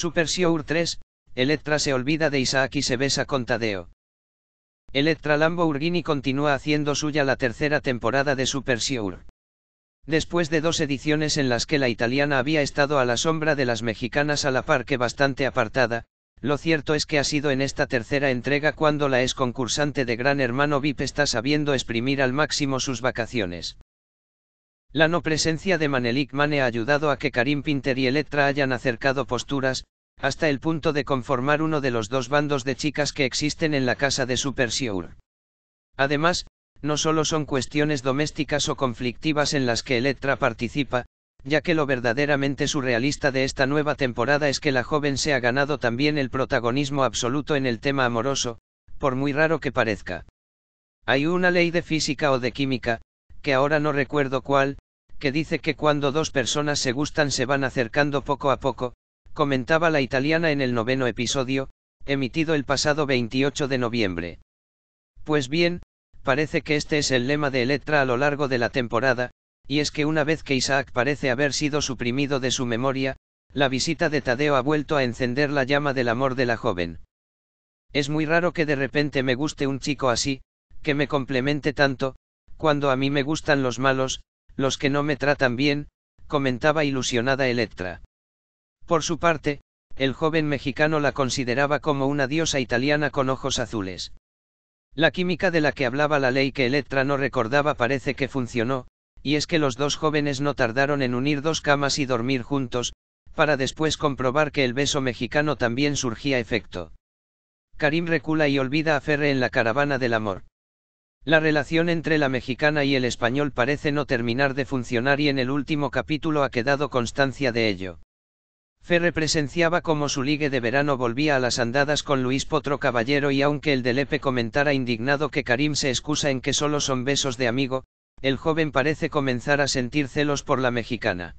Super Sure 3, Electra se olvida de Isaac y se besa con Tadeo. Electra Lamborghini continúa haciendo suya la tercera temporada de Super Sure. Después de dos ediciones en las que la italiana había estado a la sombra de las mexicanas a la par que bastante apartada, lo cierto es que ha sido en esta tercera entrega cuando la ex concursante de Gran Hermano VIP está sabiendo exprimir al máximo sus vacaciones. La no presencia de Manelik Mane ha ayudado a que Karim Pinter y Electra hayan acercado posturas, hasta el punto de conformar uno de los dos bandos de chicas que existen en la casa de Super Sure. Además, no solo son cuestiones domésticas o conflictivas en las que Electra participa, ya que lo verdaderamente surrealista de esta nueva temporada es que la joven se ha ganado también el protagonismo absoluto en el tema amoroso, por muy raro que parezca. Hay una ley de física o de química, que ahora no recuerdo cuál, que dice que cuando dos personas se gustan se van acercando poco a poco, comentaba la italiana en el noveno episodio, emitido el pasado 28 de noviembre. Pues bien, parece que este es el lema de letra a lo largo de la temporada, y es que una vez que Isaac parece haber sido suprimido de su memoria, la visita de Tadeo ha vuelto a encender la llama del amor de la joven. Es muy raro que de repente me guste un chico así, que me complemente tanto, cuando a mí me gustan los malos, los que no me tratan bien, comentaba ilusionada Electra. Por su parte, el joven mexicano la consideraba como una diosa italiana con ojos azules. La química de la que hablaba la ley que Electra no recordaba parece que funcionó, y es que los dos jóvenes no tardaron en unir dos camas y dormir juntos, para después comprobar que el beso mexicano también surgía efecto. Karim recula y olvida a Ferre en la caravana del amor. La relación entre la mexicana y el español parece no terminar de funcionar y en el último capítulo ha quedado constancia de ello. Ferre presenciaba como su ligue de verano volvía a las andadas con Luis Potro Caballero y aunque el de Lepe comentara indignado que Karim se excusa en que solo son besos de amigo, el joven parece comenzar a sentir celos por la mexicana.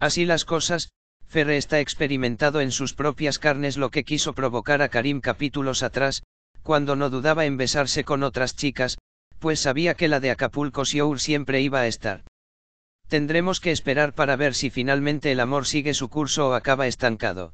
Así las cosas, Ferre está experimentado en sus propias carnes lo que quiso provocar a Karim capítulos atrás, cuando no dudaba en besarse con otras chicas, pues sabía que la de Acapulco Siour siempre iba a estar. Tendremos que esperar para ver si finalmente el amor sigue su curso o acaba estancado.